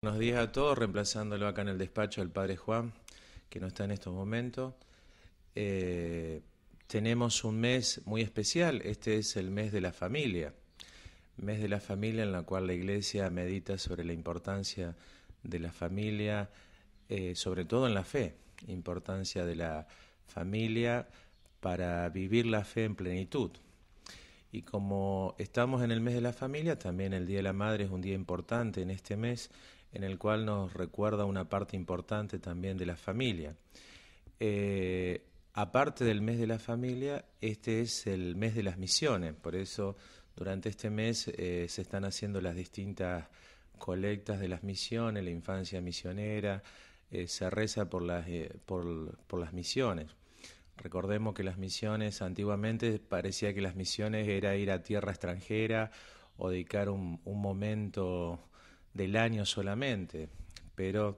Buenos días a todos, reemplazándolo acá en el despacho del Padre Juan, que no está en estos momentos. Eh, tenemos un mes muy especial, este es el mes de la familia, mes de la familia en la cual la Iglesia medita sobre la importancia de la familia, eh, sobre todo en la fe, importancia de la familia para vivir la fe en plenitud. Y como estamos en el mes de la familia, también el Día de la Madre es un día importante en este mes en el cual nos recuerda una parte importante también de la familia. Eh, aparte del mes de la familia, este es el mes de las misiones, por eso durante este mes eh, se están haciendo las distintas colectas de las misiones, la infancia misionera, eh, se reza por las, por, las misiones. Recordemos que las misiones antiguamente parecía que las misiones era ir a tierra extranjera o dedicar un, un momento del año solamente, pero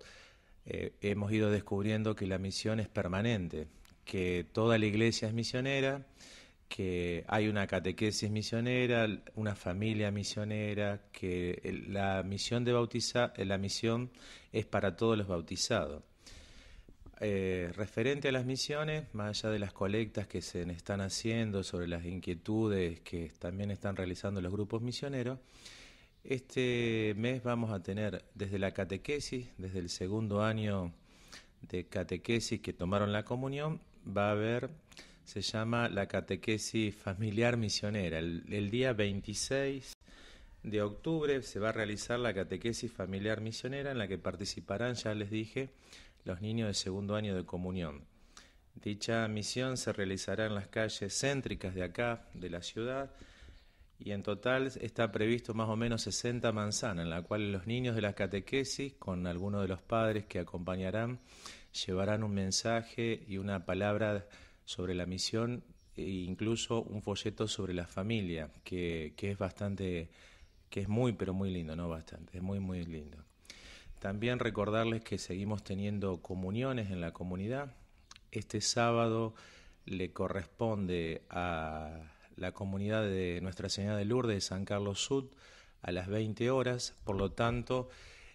eh, hemos ido descubriendo que la misión es permanente, que toda la iglesia es misionera, que hay una catequesis misionera, una familia misionera, que la misión de bautizar, eh, la misión es para todos los bautizados. Eh, referente a las misiones, más allá de las colectas que se están haciendo sobre las inquietudes que también están realizando los grupos misioneros, este mes vamos a tener desde la catequesis, desde el segundo año de catequesis que tomaron la comunión, va a haber, se llama la catequesis familiar misionera. El, día 26 de octubre se va a realizar la catequesis familiar misionera en la que participarán, ya les dije, los niños de segundo año de comunión. Dicha misión se realizará en las calles céntricas de acá, de la ciudad, y en total está previsto más o menos 60 manzanas, en la cual los niños de la catequesis, con algunos de los padres que acompañarán, llevarán un mensaje y una palabra sobre la misión e incluso un folleto sobre la familia, que, que es bastante, que es muy, pero muy lindo, no bastante, es muy, muy lindo. También recordarles que seguimos teniendo comuniones en la comunidad. Este sábado le corresponde a la comunidad de Nuestra Señora de Lourdes San Carlos Sud a las 20 horas, por lo tanto,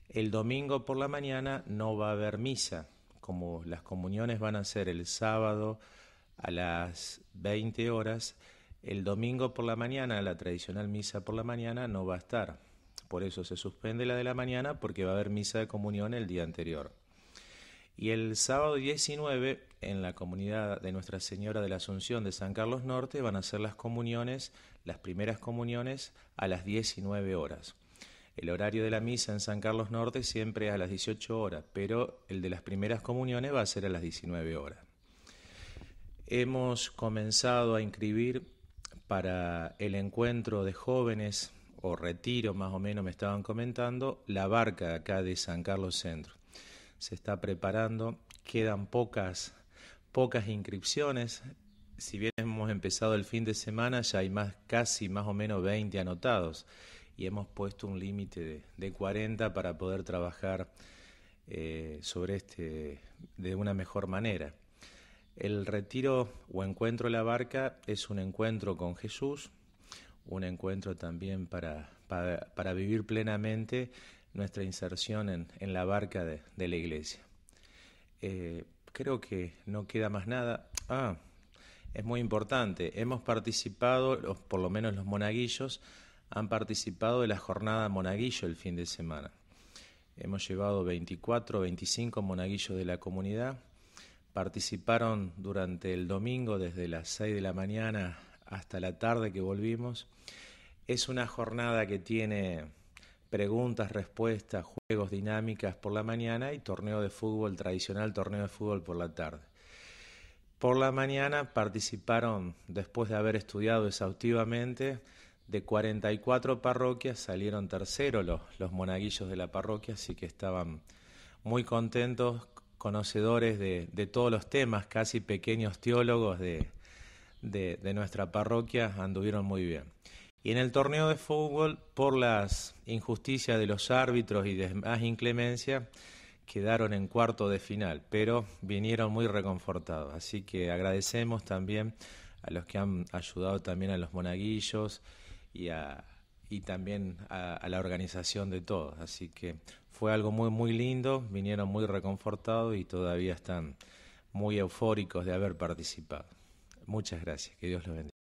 el domingo por la mañana no va a haber misa, como las comuniones van a ser el sábado a las 20 horas, el domingo por la mañana, la tradicional misa por la mañana no va a estar. Por eso se suspende la de la mañana porque va a haber misa de comunión el día anterior. Y el sábado 19, en la comunidad de Nuestra Señora de la Asunción de San Carlos Norte, van a ser las comuniones, las primeras comuniones, a las 19 horas. El horario de la misa en San Carlos Norte siempre es a las 18 horas, pero el de las primeras comuniones va a ser a las 19 horas. Hemos comenzado a inscribir para el encuentro de jóvenes o retiro, más o menos me estaban comentando, la barca acá de San Carlos Centro se está preparando. Quedan pocas, pocas inscripciones. Si bien hemos empezado el fin de semana, ya hay más, casi más o menos 20 anotados y hemos puesto un límite de, 40 para poder trabajar eh, sobre este de una mejor manera. El retiro o encuentro de la barca es un encuentro con Jesús, un encuentro también para, para vivir plenamente nuestra inserción en, la barca de, la iglesia. Eh, creo que no queda más nada. Ah, es muy importante. Hemos participado, por lo menos los monaguillos, han participado de la jornada monaguillo el fin de semana. Hemos llevado 24, 25 monaguillos de la comunidad. Participaron durante el domingo desde las 6 de la mañana hasta la tarde que volvimos. Es una jornada que tiene preguntas, respuestas, juegos, dinámicas por la mañana y torneo de fútbol, tradicional torneo de fútbol por la tarde. Por la mañana participaron, después de haber estudiado exhaustivamente, de 44 parroquias salieron terceros los, monaguillos de la parroquia, así que estaban muy contentos, conocedores de, todos los temas, casi pequeños teólogos de nuestra parroquia, anduvieron muy bien. Y en el torneo de fútbol, por las injusticias de los árbitros y demás inclemencia, quedaron en cuarto de final, pero vinieron muy reconfortados. Así que agradecemos también a los que han ayudado también a los monaguillos y, también a, a, la organización de todos. Así que fue algo muy, muy lindo, vinieron muy reconfortados y todavía están muy eufóricos de haber participado. Muchas gracias, que Dios los bendiga.